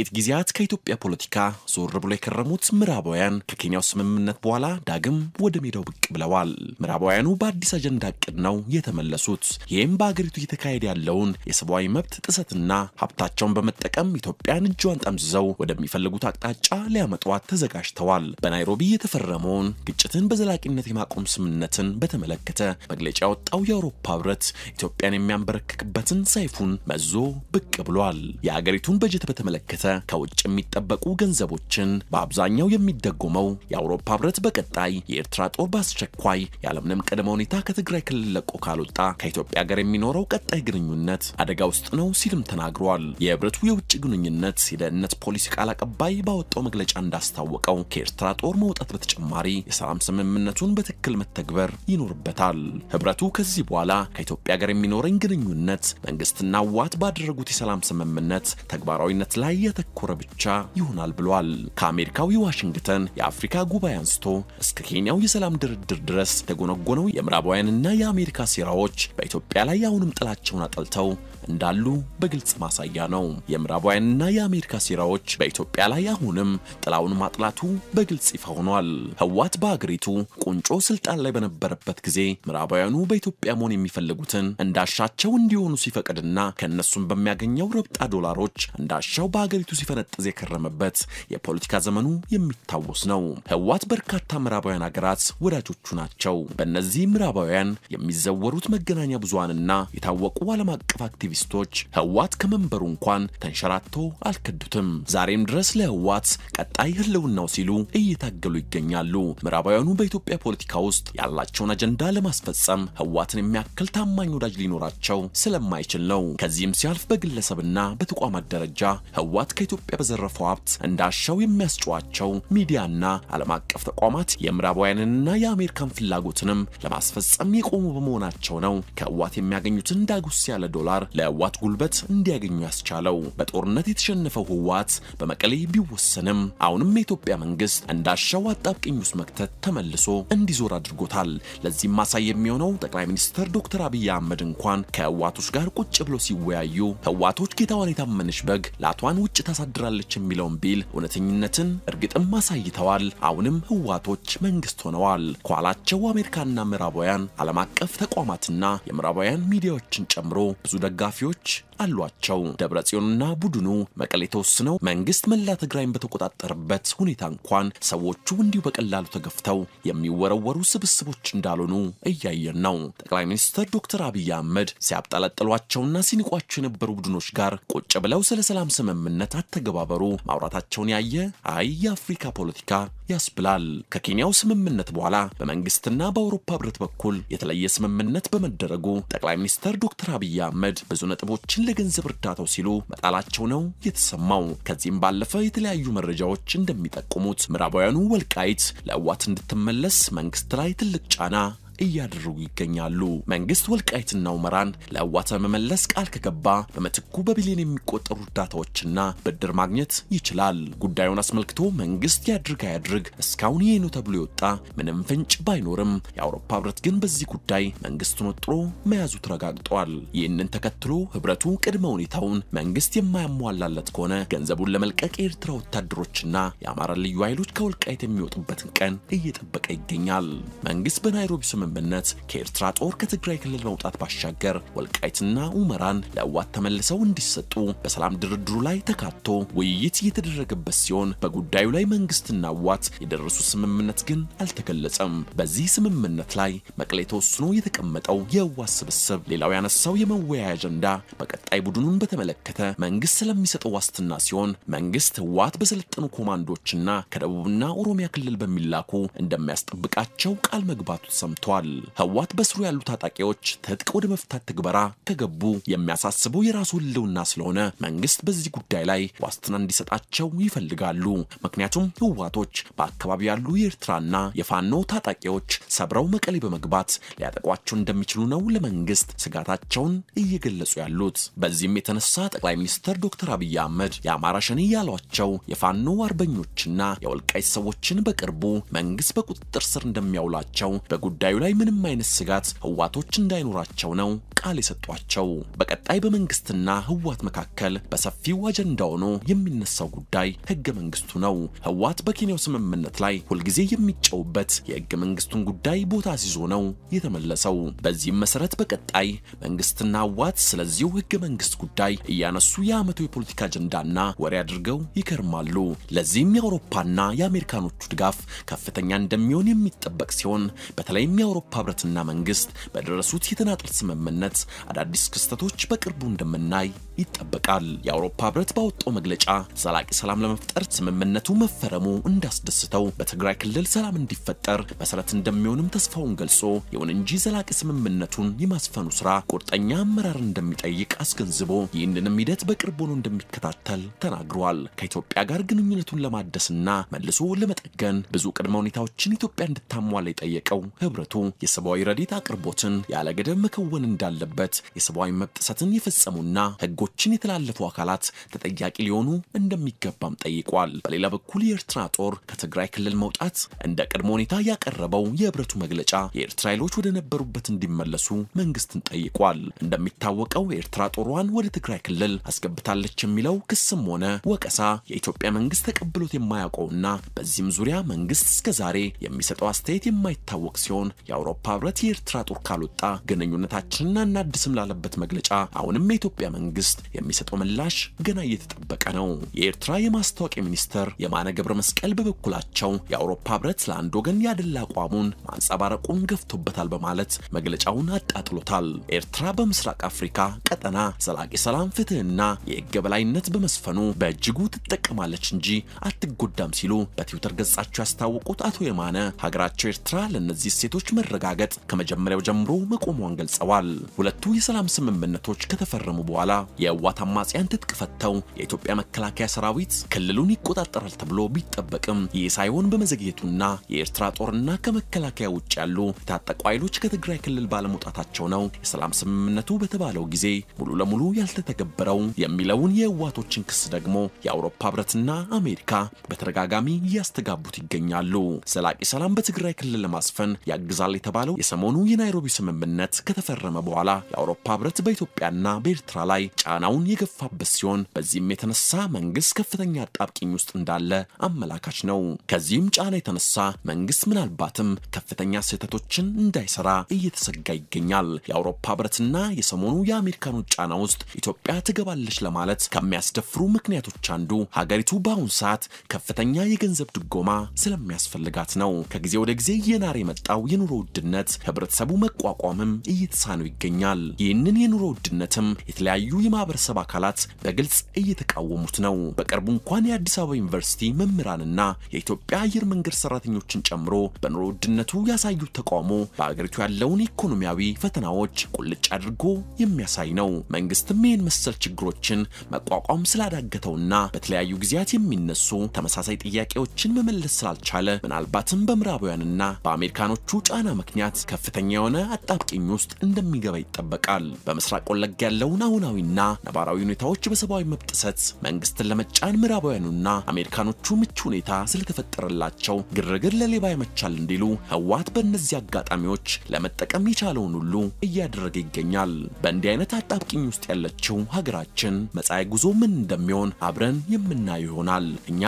ለጥቂት ጊዜያት ከኢትዮጵያ ፖለቲካ ዞር ብሎ የከረሙት ምዕራባውያን ከኬንያው ስምምነት በኋላ ዳግም ወደ ሜዳው ብቅ ብለዋል። ምዕራባውያኑ በአዲስ አጀንዳ እቅድ ነው የተመለሱት። ይህም በአገሪቱ እየተካሄደ ያለውን የሰብአዊ መብት ጥሰትና ሀብታቸውን በመጠቀም ኢትዮጵያን እጇን ጠምዝዘው ወደሚፈልጉት አቅጣጫ ሊያመጧት ተዘጋጅተዋል። በናይሮቢ የተፈረመውን ግጭትን በዘላቂነት የማቆም ስምምነትን በተመለከተ መግለጫ ያወጣው የአውሮፓ ህብረት ኢትዮጵያን የሚያንበረክክበትን ሰይፉን መዞ ብቅ ብሏል። የአገሪቱን በጀት በተመለከተ ከውጭ የሚጠበቁ ገንዘቦችን በአብዛኛው የሚደጎመው የአውሮፓ ህብረት በቀጣይ የኤርትራ ጦር በአስቸኳይ ያለምንም ቅድመ ሁኔታ ከትግራይ ክልል ለቆ ካልወጣ ከኢትዮጵያ ጋር የሚኖረው ቀጣይ ግንኙነት አደጋ ውስጥ ነው ሲልም ተናግሯል። የህብረቱ የውጭ ግንኙነት የደህንነት ፖሊሲ ቃል አቀባይ ባወጣው መግለጫ እንዳስታወቀው ከኤርትራ ጦር መውጣት በተጨማሪ የሰላም ስምምነቱን በትክክል መተግበር ይኖርበታል። ህብረቱ ከዚህ በኋላ ከኢትዮጵያ ጋር የሚኖረኝ ግንኙነት መንግስትና ህወሓት ባደረጉት የሰላም ስምምነት ተግባራዊነት ላይ ያተኮረ ብቻ ይሆናል ብሏል። ከአሜሪካው የዋሽንግተን የአፍሪካ ጉባኤ አንስቶ እስከ ኬንያው የሰላም ድርድር ድረስ የተጎነጎነው የምዕራባውያንና የአሜሪካ ሴራዎች በኢትዮጵያ ላይ አሁንም ጥላቸውን አጠልተው እንዳሉ በግልጽ ማሳያ ነው። የምዕራባውያንና የአሜሪካ ሴራዎች በኢትዮጵያ ላይ አሁንም ጥላውን ማጥላቱ በግልጽ ይፋ ሆኗል። ህዋት በአገሪቱ ቁንጮ ስልጣን ላይ በነበረበት ጊዜ ምዕራባውያኑ በኢትዮጵያ መሆን የሚፈልጉትን እንዳሻቸው እንዲሆኑ ሲፈቅድና ከእነሱም በሚያገኘው ረብጣ ዶላሮች እንዳሻው በአገሪቱ ሀገሪቱ ሲፈነጥዝ የከረመበት የፖለቲካ ዘመኑ የሚታወስ ነው። ህወሓት በርካታ ምዕራባውያን ሀገራት ወዳጆቹ ናቸው። በእነዚህ ምዕራባውያን የሚዘወሩት መገናኛ ብዙሃንና የታወቁ ዓለም አቀፍ አክቲቪስቶች ህወሓት ከመንበሩ እንኳን ተንሸራቶ አልከዱትም። ዛሬም ድረስ ለህወሓት ቀጣይ ህልውናው ሲሉ እየታገሉ ይገኛሉ። ምዕራባውያኑ በኢትዮጵያ ፖለቲካ ውስጥ ያላቸውን አጀንዳ ለማስፈጸም ህወሓትን የሚያክል ታማኝ ወዳጅ ሊኖራቸው ስለማይችል ነው። ከዚህም ሲያልፍ በግለሰብና በተቋማት ደረጃ ህወሓት መንግስታት ከኢትዮጵያ በዘረፈው ሀብት እንዳሻው የሚያስጨዋቸው ሚዲያና ዓለም አቀፍ ተቋማት የምዕራባውያንንና የአሜሪካን ፍላጎትንም ለማስፈጸም የቆሙ በመሆናቸው ነው ከእዋት የሚያገኙትን ዳጉስ ያለ ዶላር ለእዋት ጉልበት እንዲያገኙ ያስቻለው። በጦርነት የተሸነፈው ህዋት በመቀሌ ቢወሰንም አሁንም የኢትዮጵያ መንግስት እንዳሻው አጣብቅኝ ውስጥ መክተት ተመልሶ እንዲዞር አድርጎታል። ለዚህም ማሳይ የሚሆነው ጠቅላይ ሚኒስትር ዶክተር አብይ አህመድ እንኳን ከህዋቶች ጋር ቁጭ ብሎ ሲወያዩ ህዋቶች ጌታዋን የታመነች በግ ላቷን ውጭ ታሳድራለች የሚለውን ቢል እውነተኝነትን እርግጥም አሳይተዋል። አሁንም ህዋቶች መንግስት ሆነዋል። ከኋላቸው አሜሪካና ምዕራባውያን ዓለም አቀፍ ተቋማትና የምዕራባውያን ሚዲያዎችን ጨምሮ ብዙ ደጋፊዎች አሏቸው። ደብረ ጽዮንና ቡድኑ መቀሌ ተወስነው መንግስት መላ ትግራይን በተቆጣጠረበት ሁኔታ እንኳን ሰዎቹ እንዲሁ በቀላሉ ተገፍተው የሚወረወሩ ስብስቦች እንዳልሆኑ እያየን ነው። ጠቅላይ ሚኒስትር ዶክተር አብይ አህመድ ሲያብጠለጥሏቸውና ሲንቋቸው የነበሩ ቡድኖች ጋር ቁጭ ብለው ስለ ሰላም ስምምነት አተገባበሩ ማውራታቸውን ያየ አይ የአፍሪካ ፖለቲካ ያስብላል። ከኬንያው ስምምነት በኋላ በመንግስትና በአውሮፓ ህብረት በኩል የተለየ ስምምነት በመደረጉ ጠቅላይ ሚኒስትር ዶክተር አብይ አህመድ ብዙ ነጥቦችን ለገንዘብ እርዳታው ሲሉ መጣላቸው ነው የተሰማው። ከዚህም ባለፈ የተለያዩ መረጃዎች እንደሚጠቁሙት ምዕራባውያኑ ወልቃይት ለእዋት እንድትመለስ መንግስት ላይ ትልቅ ጫና እያደረጉ ይገኛሉ። መንግስት ወልቃይትና ሁመራን ለህዋት መመለስ ቃል ከገባ በምትኩ በቢሊዮን የሚቆጠሩ እርዳታዎችና ብድር ማግኘት ይችላል። ጉዳዩን አስመልክቶ መንግስት ያድርግ አያድርግ እስካሁን ይሄ ነው ተብሎ የወጣ ምንም ፍንጭ ባይኖርም የአውሮፓ ህብረት ግን በዚህ ጉዳይ መንግስቱን ወጥሮ መያዙ ተረጋግጧል። ይህንን ተከትሎ ህብረቱ ቅድመ ሁኔታውን መንግስት የማያሟላለት ከሆነ ገንዘቡን ለመልቀቅ የኤርትራ ወታደሮችና የአማራ ልዩ ኃይሎች ከወልቃይት የሚወጡበትን ቀን እየጠበቀ ይገኛል። መንግስት በናይሮቢ ስምምነት ስምምነት ከኤርትራ ጦር ከትግራይ ክልል መውጣት ባሻገር ወልቃይትና ሁመራን ለህወሓት ተመልሰው እንዲሰጡ በሰላም ድርድሩ ላይ ተካቶ ውይይት እየተደረገበት ሲሆን በጉዳዩ ላይ መንግስትና ህወሓት የደረሱ ስምምነት ግን አልተገለጸም። በዚህ ስምምነት ላይ መቀሌ ተወስኖ የተቀመጠው የህወሓት ስብስብ ሌላው ያነሳው የመወያያ አጀንዳ በቀጣይ ቡድኑን በተመለከተ መንግስት ስለሚሰጠው ዋስትና ሲሆን መንግስት ህወሓት በሰለጠኑ ኮማንዶችና ከደቡብና ኦሮሚያ ክልል በሚላኩ እንደሚያስጠብቃቸው ቃል መግባቱ ሰምቷል። ተናግረዋል። ህወሓት በስሩ ያሉ ታጣቂዎች ትጥቅ ወደ መፍታት ትግበራ ተገቡ የሚያሳስበው የራሱ ህልውና ስለሆነ መንግስት በዚህ ጉዳይ ላይ ዋስትና እንዲሰጣቸው ይፈልጋሉ። ምክንያቱም ህወሓቶች በአካባቢ ያሉ የኤርትራና የፋኖ ታጣቂዎች ሰብረው መቀሌ በመግባት ሊያጠቋቸው እንደሚችሉ ነው ለመንግስት ስጋታቸውን እየገለጹ ያሉት። በዚህም የተነሳ ጠቅላይ ሚኒስትር ዶክተር አብይ አህመድ የአማራ ሸኔ ያሏቸው የፋኖ አርበኞችና የወልቃይት ሰዎችን በቅርቡ መንግስት በቁጥጥር ስር እንደሚያውላቸው በጉዳዩ ላይ ምንም አይነት ስጋት ህዋቶች እንዳይኖራቸው ነው ቃል የሰጧቸው። በቀጣይ በመንግስትና ህዋት መካከል በሰፊው አጀንዳ ሆኖ የሚነሳው ጉዳይ ህገ መንግስቱ ነው። ህዋት በኬንያው ስምምነት ላይ ሁልጊዜ የሚጨውበት የህገ መንግስቱን ጉዳይ ቦታ ሲዞ ነው የተመለሰው። በዚህም መሰረት በቀጣይ መንግስትና ህዋት ስለዚሁ ህገ መንግስት ጉዳይ እያነሱ የአመቱ የፖለቲካ አጀንዳና ወሬ አድርገው ይከርማሉ። ለዚህም የአውሮፓና የአሜሪካኖቹ ድጋፍ ከፍተኛ እንደሚሆን የሚጠበቅ ሲሆን በተለይም የአውሮፓ ህብረትና መንግስት በደረሱት የተናጠል ስምምነት አዳዲስ ክስተቶች በቅርቡ እንደምናይ ይጠበቃል። የአውሮፓ ህብረት ባወጣው መግለጫ ዘላቂ ሰላም ለመፍጠር ስምምነቱ መፈረሙ እንዳስደስተው፣ በትግራይ ክልል ሰላም እንዲፈጠር መሰረት እንደሚሆንም ተስፋውን ገልጾ ይሁን እንጂ ዘላቂ ስምምነቱን የማስፈኑ ስራ ቁርጠኛ አመራር እንደሚጠይቅ አስገንዝቦ ይህንንም ሂደት በቅርብ ሆኖ እንደሚከታተል ተናግሯል። ከኢትዮጵያ ጋር ግንኙነቱን ለማደስና መልሶ ለመጠገን ብዙ ቅድመ ሁኔታዎችን ኢትዮጵያ እንድታሟላ የጠየቀው ህብረቱ የሰብአዊ ረዴት አቅርቦትን ያለ ገደብ መከወን እንዳለበት፣ የሰብአዊ መብት ጥሰትን የፈጸሙና ህጎ ጥቃቶችን የተላለፉ አካላት ተጠያቂ ሊሆኑ እንደሚገባም ጠይቋል። በሌላ በኩል የኤርትራ ጦር ከትግራይ ክልል መውጣት እንደ ቅድመ ሁኔታ ያቀረበው የህብረቱ መግለጫ የኤርትራ ኃይሎች ወደ ነበሩበት እንዲመለሱ መንግስትን ጠይቋል። እንደሚታወቀው የኤርትራ ጦሯን ወደ ትግራይ ክልል አስገብታለች የሚለው ክስም ሆነ ወቀሳ የኢትዮጵያ መንግስት ተቀብሎት የማያውቀውና በዚህም ዙሪያ መንግስት እስከ ዛሬ የሚሰጠው አስተያየት የማይታወቅ ሲሆን የአውሮፓ ህብረት የኤርትራ ጦር ካልወጣ ግንኙነታችንን አናድስም ላለበት መግለጫ አሁንም የኢትዮጵያ መንግስት መንግስት የሚሰጠው ምላሽ ገና እየተጠበቀ ነው። የኤርትራ የማስታወቂያ ሚኒስትር የማነ ገብረ መስቀል በበኩላቸው የአውሮፓ ህብረት ለአንድ ወገን ያደላ አቋሙን ማንጸባረቁን ገፍቶበታል በማለት መግለጫውን አጣጥሎታል። ኤርትራ በምስራቅ አፍሪካ ቀጠና ዘላቂ ሰላም፣ ፍትህና የህግ በላይነት በመስፈኑ በእጅጉ ትጠቀማለች እንጂ አትጎዳም ሲሉ በትዊተር ገጻቸው ያስታወቁት አቶ የማነ ሀገራቸው ኤርትራ ለእነዚህ እሴቶች መረጋገጥ ከመጀመሪያው ጀምሮ መቆሟን ገልጸዋል። ሁለቱ የሰላም ስምምነቶች ከተፈረሙ በኋላ የህወሓት አማጽያን ትጥቅ ፈተው የኢትዮጵያ መከላከያ ሰራዊት ክልሉን ይቆጣጠራል ተብሎ ቢጠበቅም ይህ ሳይሆን በመዘግየቱና የኤርትራ ጦርና ከመከላከያ ውጭ ያሉ የታጠቁ ኃይሎች ከትግራይ ክልል ባለመውጣታቸው ነው የሰላም ስምምነቱ በተባለው ጊዜ ሙሉ ለሙሉ ያልተተገበረው የሚለውን የህወሓቶችን ክስ ደግሞ የአውሮፓ ህብረትና አሜሪካ በተደጋጋሚ እያስተጋቡት ይገኛሉ። ዘላቂ ሰላም በትግራይ ክልል ለማስፈን ያግዛል የተባለው የሰሞኑ የናይሮቢ ስምምነት ከተፈረመ በኋላ የአውሮፓ ህብረት በኢትዮጵያና በኤርትራ ላይ ጫ ጫናውን የገፋበት ሲሆን በዚህም የተነሳ መንግስት ከፍተኛ አጣብቂኝ ውስጥ እንዳለ አመላካች ነው። ከዚህም ጫና የተነሳ መንግስት ምናልባትም ከፍተኛ ስህተቶችን እንዳይሰራ እየተሰጋ ይገኛል። የአውሮፓ ህብረትና የሰሞኑ የአሜሪካኖች ጫና ውስጥ ኢትዮጵያ ትገባለች ለማለት ከሚያስደፍሩ ምክንያቶች አንዱ ሀገሪቱ በአሁኑ ሰዓት ከፍተኛ የገንዘብ ድጎማ ስለሚያስፈልጋት ነው። ከጊዜ ወደ ጊዜ እየናረ የመጣው የኑሮ ውድነት ህብረተሰቡ መቋቋምም እየተሳነው ይገኛል። ይህንን የኑሮ ውድነትም የተለያዩ የማ የማህበረሰብ አካላት በግልጽ እየተቃወሙት ነው። በቅርቡ እንኳን የአዲስ አበባ ዩኒቨርሲቲ መምህራንና የኢትዮጵያ አየር መንገድ ሰራተኞችን ጨምሮ በኑሮ ውድነቱ ያሳዩት ተቃውሞ በአገሪቱ ያለውን ኢኮኖሚያዊ ፈተናዎች ቁልጭ አድርጎ የሚያሳይ ነው። መንግስትም ይህን መሰል ችግሮችን መቋቋም ስላዳገተውና በተለያዩ ጊዜያት የሚነሱ ተመሳሳይ ጥያቄዎችን መመለስ ስላልቻለ ምናልባትም በምዕራባውያንና በአሜሪካኖቹ ጫና ምክንያት ከፍተኛ የሆነ አጣብቂኝ ውስጥ እንደሚገባ ይጠበቃል። በምስራቅ ወለጋ ያለውን አሁናዊና ነባራዊ ሁኔታዎች በሰብአዊ መብት ጥሰት መንግስትን ለመጫን ምዕራባውያኑና አሜሪካኖቹ ምቹ ሁኔታ ስለተፈጠረላቸው ግርግር ለሌባ ይመቻል እንዲሉ ህወሓት በእነዚህ አጋጣሚዎች ለመጠቀም የቻለውን ሁሉ እያደረገ ይገኛል። በእንዲህ አይነት አጣብቂኝ ውስጥ ያለችው ሀገራችን መጻኢ ጉዞ ምን እንደሚሆን አብረን የምናየው ይሆናል። እኛ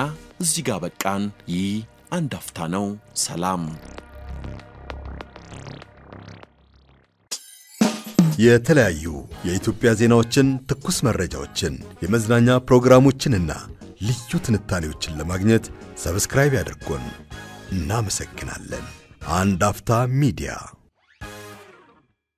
እዚህ ጋር በቃን። ይህ አንድ አፍታ ነው። ሰላም። የተለያዩ የኢትዮጵያ ዜናዎችን፣ ትኩስ መረጃዎችን፣ የመዝናኛ ፕሮግራሞችንና ልዩ ትንታኔዎችን ለማግኘት ሰብስክራይብ ያድርጉን። እናመሰግናለን። አንድ አፍታ ሚዲያ